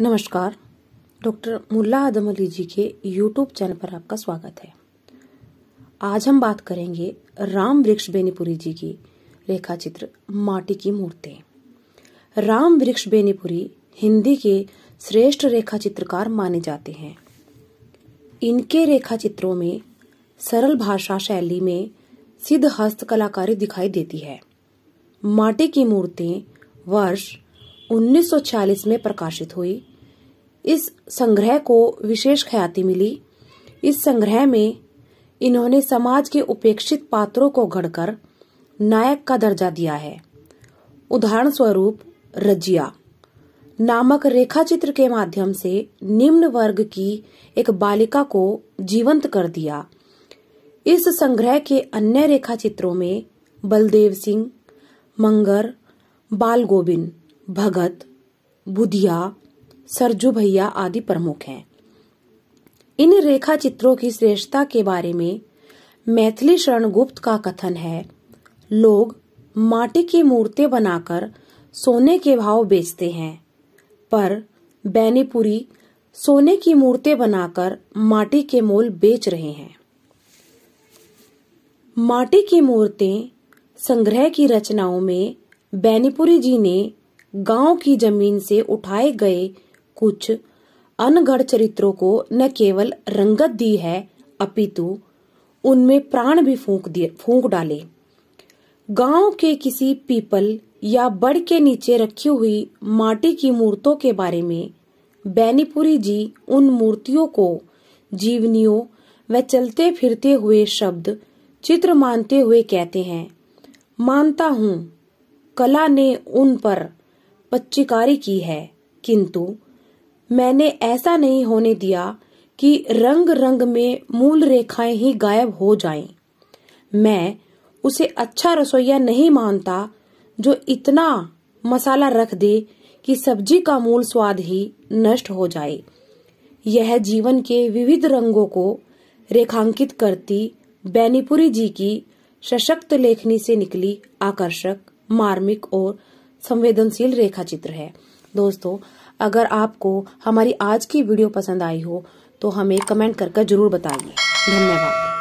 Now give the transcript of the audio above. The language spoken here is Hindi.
नमस्कार डॉक्टर मुल्ला आदम अली जी के यूट्यूब चैनल पर आपका स्वागत है आज हम बात करेंगे राम वृक्ष बेनीपुरी जी की रेखा चित्र माटी की मूर्तें राम वृक्ष बेनीपुरी हिंदी के श्रेष्ठ रेखा चित्रकार माने जाते हैं इनके रेखा चित्रों में सरल भाषा शैली में सिद्ध हस्त कलाकारी दिखाई देती है माटी की मूर्तें वर्ष 1940 में प्रकाशित हुई इस संग्रह को विशेष ख्याति मिली इस संग्रह में इन्होंने समाज के उपेक्षित पात्रों को गढ़कर नायक का दर्जा दिया है उदाहरण स्वरूप रजिया नामक रेखा चित्र के माध्यम से निम्न वर्ग की एक बालिका को जीवंत कर दिया इस संग्रह के अन्य रेखा चित्रों में बलदेव सिंह मंगर बाल गोबिंद भगत बुधिया सरजू भैया आदि प्रमुख हैं इन रेखा चित्रों की श्रेष्ठता के बारे में मैथिली शरणगुप्त का कथन है लोग माटी की मूर्तें बनाकर सोने के भाव बेचते हैं पर बैनीपुरी सोने की मूर्तें बनाकर माटी के मोल बेच रहे हैं माटी की मूर्तें संग्रह की रचनाओं में बैनीपुरी जी ने गांव की जमीन से उठाए गए कुछ अनगढ़ चरित्रों को न केवल रंगत दी है अपितु उनमें प्राण भी फूंक दिए फूंक डाले गांव के किसी पीपल या बड़ के नीचे रखी हुई माटी की मूर्तों के बारे में बैनीपुरी जी उन मूर्तियों को जीवनियों व चलते फिरते हुए शब्द चित्र मानते हुए कहते हैं मानता हूँ कला ने उन पर पच्चीकारी की है किंतु मैंने ऐसा नहीं होने दिया कि रंग रंग में मूल रेखाएं ही गायब हो जाएं। मैं उसे अच्छा रसोईया नहीं मानता जो इतना मसाला रख दे कि सब्जी का मूल स्वाद ही नष्ट हो जाए यह जीवन के विविध रंगों को रेखांकित करती बैनीपुरी जी की सशक्त लेखनी से निकली आकर्षक मार्मिक और संवेदनशील रेखा चित्र है दोस्तों अगर आपको हमारी आज की वीडियो पसंद आई हो तो हमें कमेंट कर जरूर बताइए धन्यवाद